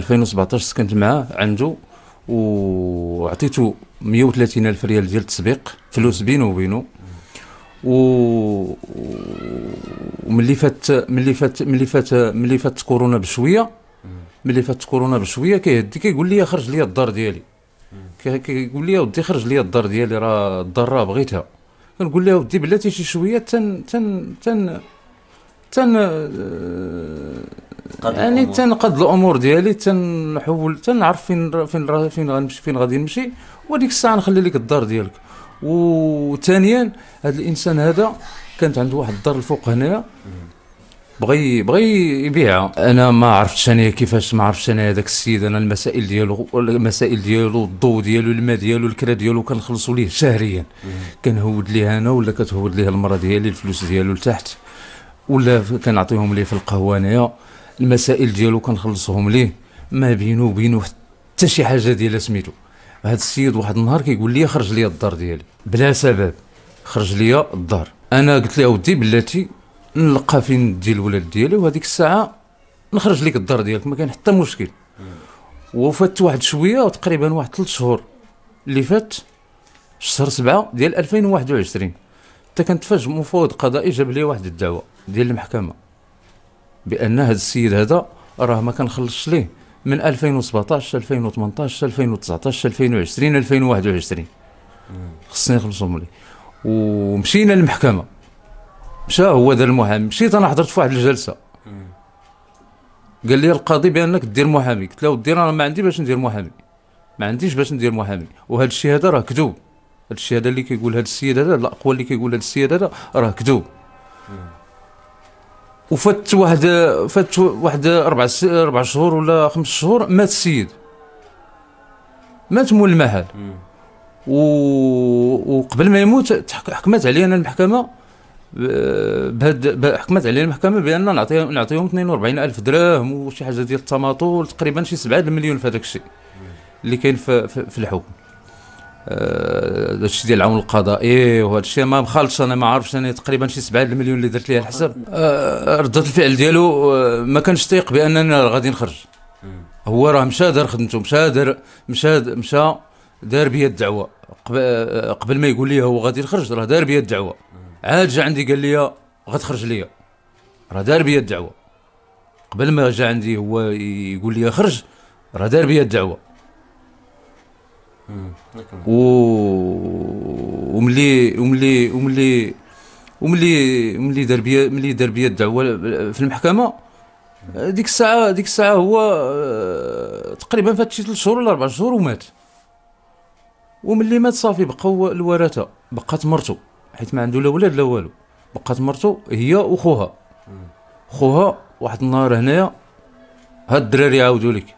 2017 سكنت معاه عنده وعطيته 130 الف ريال ديال التسبيق فلوس بينه وبينه و وملي فات ملي فات ملي فات ملي فات كورونا بشويه ملي فات كورونا بشويه كيهدي كيقول لي خرج لي الدار ديالي كيقول لي ودي خرج لي الدار ديالي راه الدار راه بغيتها كنقول له ودي بلاتي شي شويه تن تن تن تن آه، يعني تنقد الامور ديالي تنحول تنعرف فين فين فين غنمشي فين غادي نمشي وديك الساعه نخلي لك الدار ديالك وثانيا هذا الانسان هذا كانت عنده واحد الدار الفوق هنايا بغي بغي يبيعها انا ما عرفتش انا كيفاش ما عرفتش انا هذاك السيد انا المسائل ديالو المسائل ديالو الضوء ديالو الماء ديالو الكرا ديالو كنخلصوا ليه شهريا كنهود ليه انا ولا كتهود ليه المراه ديالي الفلوس ديالو لتحت ولا كنعطيهم ليه في القهوه انايا المسائل ديالو كنخلصهم ليه ما بينو وبينو حتى شي حاجه ديال سميتو هاد السيد واحد النهار كيقول لي خرج لي الدار ديالي بلا سبب خرج لي الدار انا قلت له ودي بلاتي نلقى فين ندي الولاد ديالي وهذيك الساعه نخرج لك الدار ديالك ما كان حتى مشكل وفات واحد شويه تقريبا واحد ثلاث شهور اللي فات شهر سبعة ديال 2021 حتى كنتفاجئ فاج مفوض قضائي جاب لي واحد الدعوه ديال المحكمه بان هذا السيد هذا راه ما كنخلصش ليه من 2017 2018 2019 2020 2021 خصني نخلصهم ليه ومشينا للمحكمه مشى هو ذا المحامي مشيت انا حضرت في واحد الجلسه قال لي القاضي بانك دير محامي قلت له دير انا ما عندي باش ندير محامي ما عنديش باش ندير محامي وهذا الشيء هذا راه كذوب هذا الشيء هذا اللي كيقول هذا السيد هذا الاقوال اللي كيقول هذا السيد هذا راه كذوب وفات واحد فات واحد اربع اربع شهور ولا خمس شهور مات السيد مات مول المهل و... وقبل ما يموت حكمت علينا المحكمه بهد حكمت علينا المحكمه بان نعطيهم نعطيهم 42 الف درهم وشي حاجه ديال التماطل تقريبا شي 7 مليون في هذاك الشيء اللي كاين في, في الحكم هذا آه، الشيء ديال العون القضائي إيه، وهذا الشيء ما مخالطش انا ما عارفش انا تقريبا شي 7 المليون اللي درت ليها الحساب آه، رده الفعل ديالو آه، ما كانش تيق باننا غادي نخرج هو راه مشى دار خدمته مشى دار مشى مشى دار بيا الدعوه قبل ما يقول لي هو غادي يخرج راه دار بيا الدعوه عاد جا عندي قال لي غتخرج ليا راه دار بيا الدعوه قبل ما جا عندي هو يقول لي خرج راه دار بيا الدعوه و... وملي وملي وملي وملي ملي دار بيا ملي دار بيا الدعوه في المحكمه ديك الساعه ديك الساعه هو آه، تقريبا فات شي ثلاث شهور ولا اربع شهور ومات وملي مات صافي بقاو الورثه بقات مرتو حيت ما عنده لا ولاد لا والو بقات مرتو هي وخوها خوها واحد النهار هنايا هاد الدراري يعاودوا لك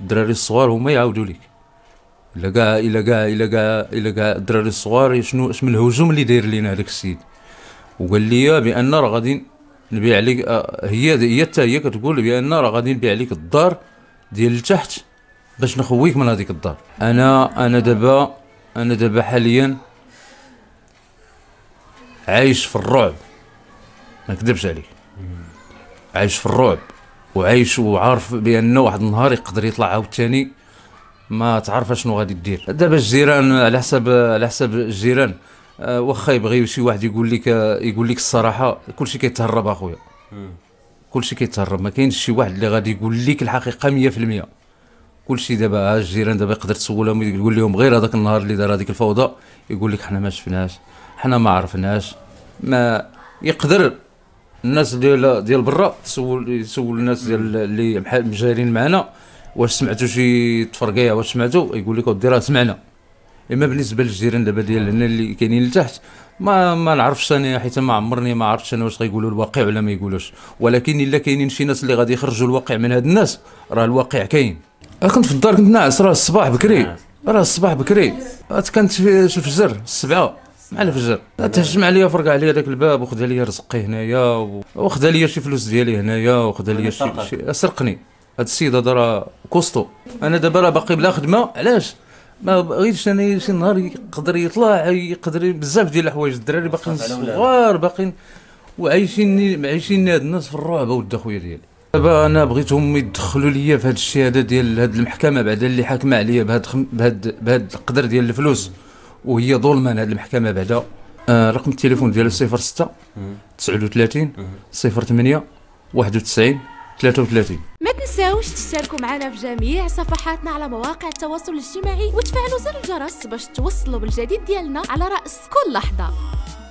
الدراري الصغار هما يعاودوا لك الا كاع الا كاع الا كاع الا كاع الدراري الصغار شنو اسم الهجوم اللي داير لينا هذاك السيد وقال لي بان راه غادي نبيع عليك آه، هي هي حتى هي كتقول بان راه غادي نبيع عليك الدار ديال التحت باش نخويك من هذيك الدار انا انا دابا انا دابا حاليا عايش في الرعب ما نكذبش عليك عايش في الرعب وعايش وعارف بان واحد النهار يقدر يطلع عاوتاني ما تعرف شنو غادي دير دابا الجيران على حساب على حساب الجيران آه، واخا يبغي شي واحد يقول لك يقول لك الصراحه كلشي كيتهرب اخويا كلشي كيتهرب ما كاينش شي واحد اللي غادي يقول لك الحقيقه 100% كلشي دابا ها آه، الجيران دابا يقدر تسولهم يقول لهم غير هذاك النهار اللي دار هذيك الفوضى يقول لك حنا ما شفناش حنا ما عرفناش ما يقدر الناس ديال ديال برا تسول يسول الناس ديال اللي مجارين معنا واش سمعتوا شي تفرقيه واش سمعتوا يقول لك ودي راه سمعنا اما بالنسبه للجيران دابا ديال هنا اللي كاينين لتحت ما ما نعرفش انا حيت ما عمرني ما عرفتش انا واش غيقولوا الواقع ولا ما يقولوش ولكن الا كاينين شي ناس اللي غادي يخرجوا الواقع من هاد الناس راه الواقع كاين كنت في الدار كنت ناعس راه الصباح بكري راه الصباح بكري كانت في الفجر السبعه مع الفجر تهجم عليا فرقع عليا داك الباب وخذ ليا رزقي هنايا وخذ ليا شي فلوس ديالي هنايا وخذ ليا شي سرقني هاد السيد هذا راه كوستو انا دابا راه باقي بلا خدمه علاش ما بغيتش انا شي نهار يقدر يطلع يقدر بزاف ديال الحوايج الدراري باقيين صغار باقيين وعايشين عايشين هاد الناس في الرعبه ود خويا ديالي دابا انا بغيتهم يدخلوا ليا في هاد الشيء هذا ديال هاد المحكمه بعدا اللي حاكمه عليا بهاد خم... بهاد بهاد القدر ديال الفلوس وهي ظلما هاد المحكمه بعدا آه رقم التليفون ديالو 06 39 08 91 33 ما تنساوش تشتركوا معنا في جميع صفحاتنا على مواقع التواصل الاجتماعي وتفعلوا زر الجرس باش توصلوا بالجديد ديالنا على رأس كل لحظة